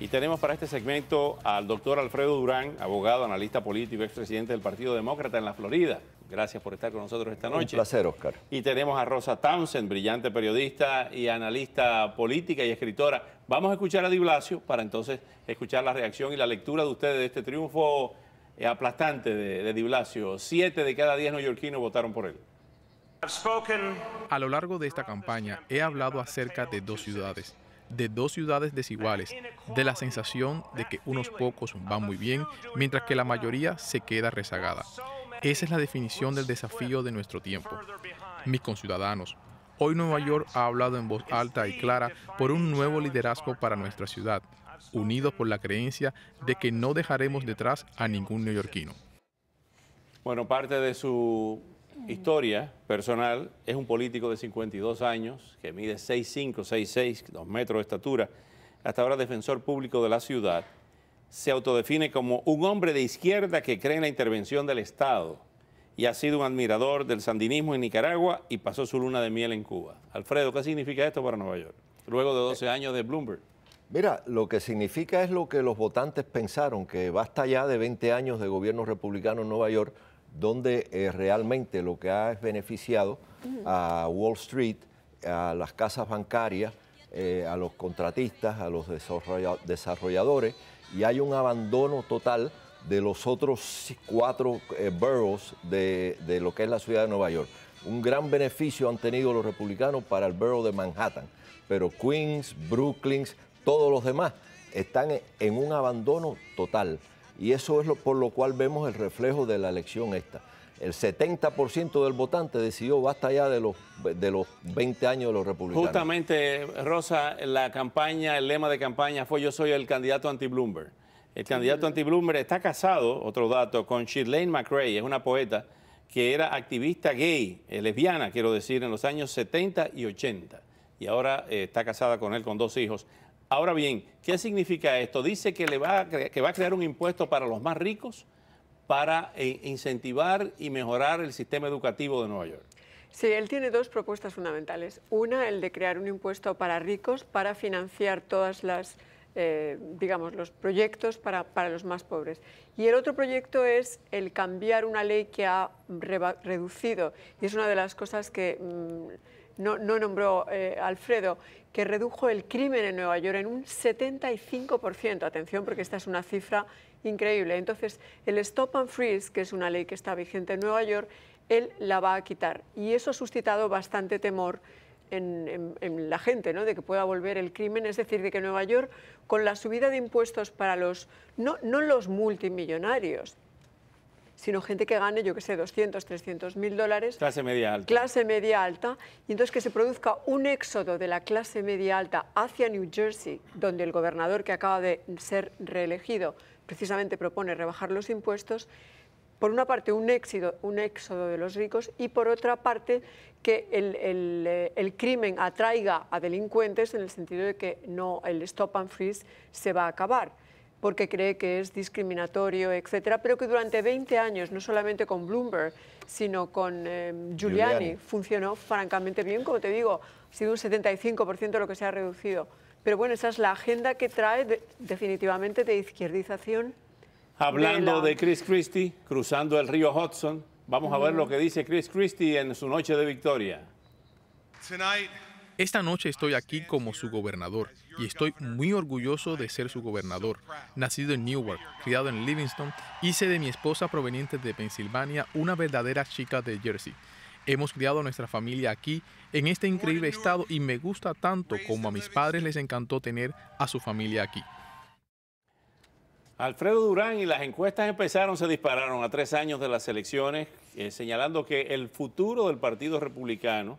Y tenemos para este segmento al doctor Alfredo Durán, abogado, analista político, expresidente del Partido Demócrata en la Florida. Gracias por estar con nosotros esta noche. Un placer, Oscar. Y tenemos a Rosa Townsend, brillante periodista y analista política y escritora. Vamos a escuchar a Di Blasio para entonces escuchar la reacción y la lectura de ustedes de este triunfo eh, aplastante de, de Di Blasio. Siete de cada diez neoyorquinos votaron por él. A lo largo de esta campaña he hablado acerca de dos ciudades, de dos ciudades desiguales, de la sensación de que unos pocos van muy bien, mientras que la mayoría se queda rezagada. Esa es la definición del desafío de nuestro tiempo. Mis conciudadanos, hoy Nueva York ha hablado en voz alta y clara por un nuevo liderazgo para nuestra ciudad, unido por la creencia de que no dejaremos detrás a ningún neoyorquino. Bueno, parte de su historia personal, es un político de 52 años, que mide 6'5, 6'6, 2 metros de estatura, hasta ahora defensor público de la ciudad, se autodefine como un hombre de izquierda que cree en la intervención del Estado y ha sido un admirador del sandinismo en Nicaragua y pasó su luna de miel en Cuba. Alfredo, ¿qué significa esto para Nueva York? Luego de 12 años de Bloomberg. Mira, lo que significa es lo que los votantes pensaron, que basta ya de 20 años de gobierno republicano en Nueva York donde eh, realmente lo que ha beneficiado a Wall Street, a las casas bancarias, eh, a los contratistas, a los desarrolladores, y hay un abandono total de los otros cuatro eh, boroughs de, de, lo que es la ciudad de Nueva York. Un gran beneficio han tenido los republicanos para el borough de Manhattan, pero Queens, Brooklyn, todos los demás están en un abandono total. Y eso es por lo cual vemos el reflejo de la elección esta. El 70% del votante decidió basta ya de los, de los 20 años de los republicanos. Justamente, Rosa, la campaña, el lema de campaña fue yo soy el candidato anti-Bloomberg. El candidato anti-Bloomberg está casado, otro dato, con Shirlane McRae, es una poeta que era activista gay, eh, lesbiana, quiero decir, en los años 70 y 80. Y ahora eh, está casada con él con dos hijos. Ahora bien, ¿qué significa esto? Dice que, le va, a que va a crear un impuesto para los más ricos para eh, incentivar y mejorar el sistema educativo de Nueva York. Sí, él tiene dos propuestas fundamentales. Una, el de crear un impuesto para ricos para financiar todas las, eh, digamos, los proyectos para, los más pobres. Y el otro proyecto es el cambiar una ley que ha reducido, y es una de las cosas que... Mm, no, nombró eh, Alfredo, que redujo el crimen en Nueva York en un 75%. Atención, porque esta es una cifra increíble. Entonces, el stop and freeze, que es una ley que está vigente en Nueva York, él la va a quitar. Y eso ha suscitado bastante temor en, la gente, ¿no? de que pueda volver el crimen, es decir, de que Nueva York, con la subida de impuestos para los, no los multimillonarios, sino gente que gane, yo que sé, 200, 300 mil dólares. Clase media alta. Clase media alta. Y entonces que se produzca un éxodo de la clase media alta hacia New Jersey, donde el gobernador que acaba de ser reelegido precisamente propone rebajar los impuestos, por una parte un éxodo, un éxodo de los ricos y por otra parte que el, eh, el, crimen atraiga a delincuentes en el sentido de que no el stop and freeze se va a acabar porque cree que es discriminatorio, etcétera, pero que durante 20 años, no solamente con Bloomberg, sino con eh, Giuliani, funcionó francamente bien, como te digo, ha sido un 75% lo que se ha reducido. Pero bueno, esa es la agenda que trae definitivamente de izquierdización. Hablando de, Chris Christie, cruzando el río Hudson, vamos a ver lo que dice Chris Christie en su noche de victoria. Esta noche estoy aquí como su gobernador y estoy muy orgulloso de ser su gobernador. Nacido en Newark, criado en Livingston, hice de mi esposa proveniente de Pensilvania una verdadera chica de Jersey. Hemos criado a nuestra familia aquí, en este increíble estado, y me gusta tanto como a mis padres les encantó tener a su familia aquí. Alfredo Durán y las encuestas empezaron, se dispararon a tres años de las elecciones, eh, señalando que el futuro del Partido Republicano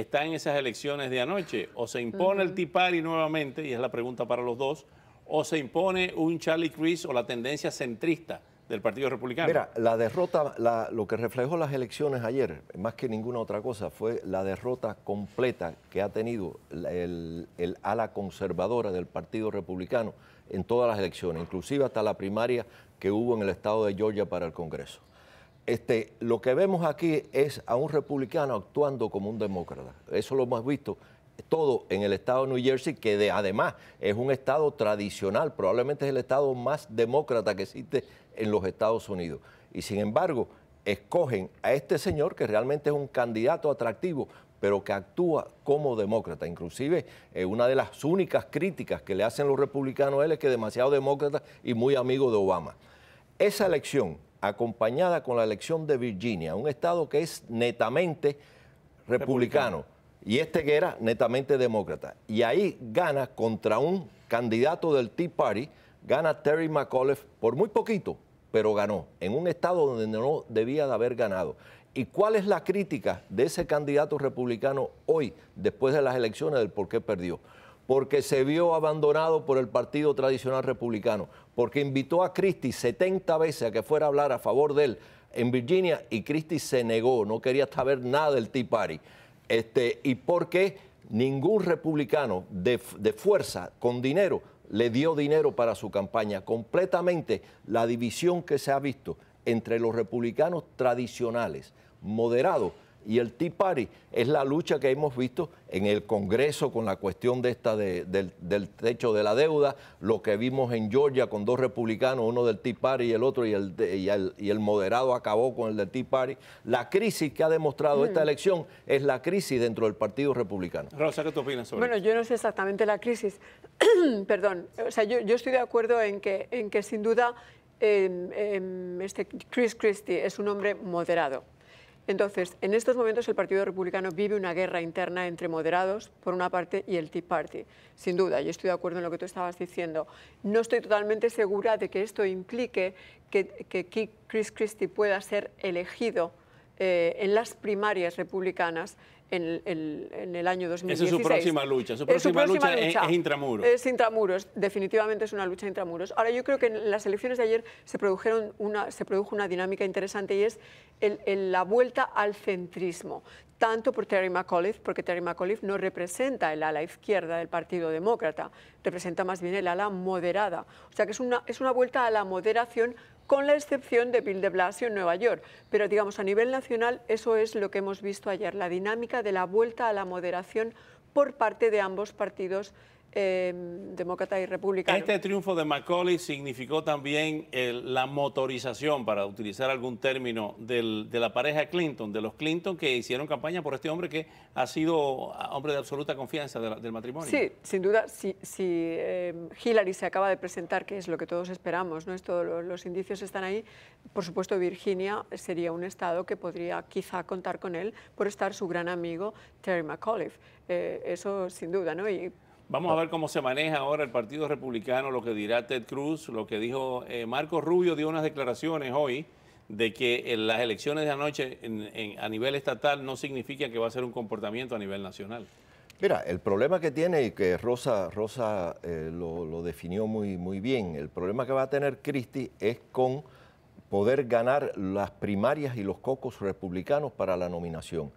está en esas elecciones de anoche. O se impone el Tipari nuevamente, y es la pregunta para los dos, o se impone un Charlie Crist o la tendencia centrista del Partido Republicano. Mira, la derrota, lo que reflejó las elecciones ayer, más que ninguna otra cosa, fue la derrota completa que ha tenido el, el ala conservadora del Partido Republicano en todas las elecciones, inclusive hasta la primaria que hubo en el estado de Georgia para el Congreso este, lo que vemos aquí es a un republicano actuando como un demócrata. Eso lo hemos visto todo en el estado de New Jersey, que además es un estado tradicional, probablemente es el estado más demócrata que existe en los Estados Unidos. Y sin embargo, escogen a este señor que realmente es un candidato atractivo, pero que actúa como demócrata. Inclusive, eh, una de las únicas críticas que le hacen los republicanos a él es que es demasiado demócrata y muy amigo de Obama. Esa elección acompañada con la elección de Virginia, un estado que es netamente republicano, y este que era netamente demócrata. Y ahí gana contra un candidato del Tea Party, gana Terry McAuliffe por muy poquito, pero ganó, en un estado donde no debía de haber ganado. ¿Y cuál es la crítica de ese candidato republicano hoy, después de las elecciones, del por qué perdió? porque se vio abandonado por el Partido Tradicional Republicano, porque invitó a Christie 70 veces a que fuera a hablar a favor de él en Virginia y Christie se negó, no quería saber nada del Tea Party. Este, y porque ningún republicano de, de fuerza, con dinero, le dio dinero para su campaña. Completamente la división que se ha visto entre los republicanos tradicionales, moderados, y el Tea Party. Es la lucha que hemos visto en el Congreso con la cuestión de esta del, techo de la deuda, lo que vimos en Georgia con dos republicanos, uno del Tea Party y el otro, y el, y el, moderado acabó con el del Tea Party. La crisis que ha demostrado esta mm. elección es la crisis dentro del Partido Republicano. Rosa, ¿qué opinas sobre Bueno, yo no sé exactamente la crisis. Perdón, o sea, yo, estoy de acuerdo en que, en que sin duda em, em, este Chris Christie es un hombre moderado entonces, en estos momentos el Partido Republicano vive una guerra interna entre moderados, por una parte, y el Tea Party. Sin duda, yo estoy de acuerdo en lo que tú estabas diciendo. No estoy totalmente segura de que esto implique que, Chris Christie pueda ser elegido eh, en las primarias republicanas en el, año 2016. Esa es su próxima lucha, su próxima, lucha, es, intramuros. Es intramuros, definitivamente es una lucha intramuros. Ahora, yo creo que en las elecciones de ayer se, produjeron una, se produjo una dinámica interesante y es la vuelta al centrismo tanto por Terry McAuliffe, porque Terry McAuliffe no representa el ala izquierda del Partido Demócrata, representa más bien el ala moderada. O sea que es una, es una vuelta a la moderación con la excepción de Bill de Blasio en Nueva York. Pero digamos, a nivel nacional, eso es lo que hemos visto ayer, la dinámica de la vuelta a la moderación por parte de ambos partidos Em, demócrata y republicano. Este triunfo de Macaulay significó también la motorización, para utilizar algún término, de la pareja Clinton, de los Clinton que hicieron campaña por este hombre que ha sido ah, hombre de absoluta confianza del matrimonio. Sí, sin duda, si, em, Hillary se acaba de presentar, que es lo que todos esperamos, ¿no? los, indicios están ahí, por supuesto Virginia sería un estado que podría quizá contar con él por estar su gran amigo Terry McAuliffe. Eh, eso sin duda, ¿no? Y Vamos a ver cómo se maneja ahora el Partido Republicano, lo que dirá Ted Cruz, lo que dijo eh, Marco Marcos Rubio, dio unas declaraciones hoy de que eh, las elecciones de anoche a nivel estatal no significa que va a ser un comportamiento a nivel nacional. Mira, el problema que tiene y que Rosa, Rosa eh, lo, definió muy, muy bien, el problema que va a tener Christie es con poder ganar las primarias y los cocos republicanos para la nominación.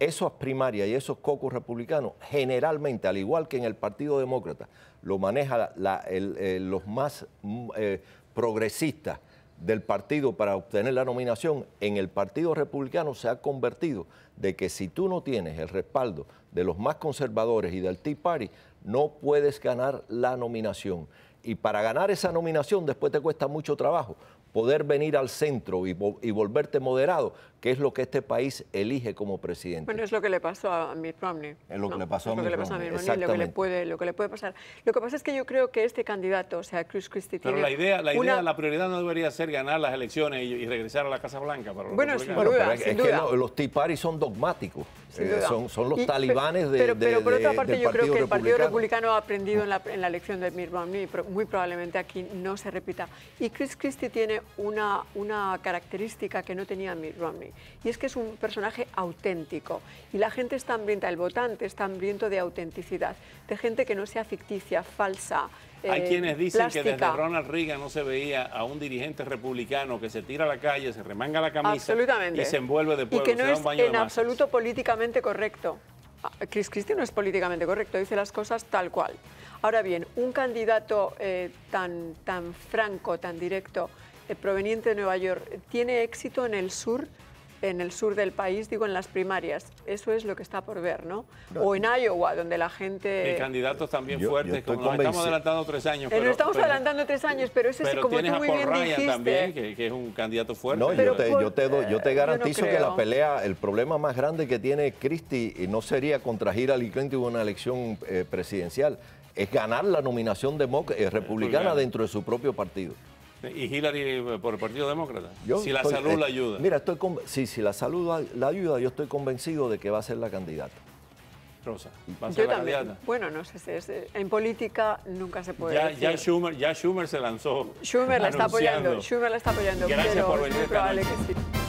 Esas primarias y esos cocos republicanos, generalmente, al igual que en el Partido Demócrata, lo maneja eh, los más mm, eh, progresistas del partido para obtener la nominación, en el Partido Republicano se ha convertido de que si tú no tienes el respaldo de los más conservadores y del Tea Party, no puedes ganar la nominación. Y para ganar esa nominación después te cuesta mucho trabajo poder venir al centro y volverte moderado ¿Qué es lo que este país elige como presidente. Bueno, es lo que le pasó a Mitt Romney. Es lo que le pasó a, Mitt Romney. lo, que le puede, lo que le puede pasar. Lo que pasa es que yo creo que este candidato, o sea, Chris Christie, Pero la idea, la, idea la prioridad no debería ser ganar las elecciones y, regresar a la Casa Blanca. bueno, es, que los tipari son dogmáticos. Eh, son, son, los talibanes de, pero, de, pero por otra parte, yo creo que el Partido Republicano ha aprendido en la, elección de Mitt Romney, pero muy probablemente aquí no se repita. Y Chris Christie tiene una, una característica que no tenía Mitt Romney y es que es un personaje auténtico. Y la gente está hambrienta, el votante está hambriento de autenticidad, de gente que no sea ficticia, falsa. Hay eh, quienes dicen que desde Ronald Reagan no se veía a un dirigente republicano que se tira a la calle, se remanga la camisa y se envuelve de pueblo. Y no es en absoluto políticamente correcto. Ah, Chris Christie no es políticamente correcto, dice las cosas tal cual. Ahora bien, un candidato eh, tan, franco, tan directo, eh, proveniente de Nueva York, ¿tiene éxito en el sur? en el sur del país, digo en las primarias. Eso es lo que está por ver, ¿no? O en Iowa, donde la gente... Y candidatos también fuertes, como nos estamos adelantando tres años. pero, estamos adelantando tres años, pero ese como tú muy bien Ryan dijiste, también, que, es un candidato fuerte. No, yo te, doy, yo te eh, garantizo que la pelea, el problema más grande que tiene Christie no sería contra Hillary Clinton en una elección eh, presidencial, es ganar la nominación eh, republicana dentro de su propio partido. ¿Y Hillary eh, por el Partido Demócrata? si la salud la ayuda. Mira, estoy si la salud la ayuda, yo estoy convencido de que va a ser la candidata. Rosa, va Bueno, no sé en política nunca se puede. Ya, ya, Schumer, se lanzó. Schumer la está apoyando. Schumer la está apoyando. Gracias por venir. muy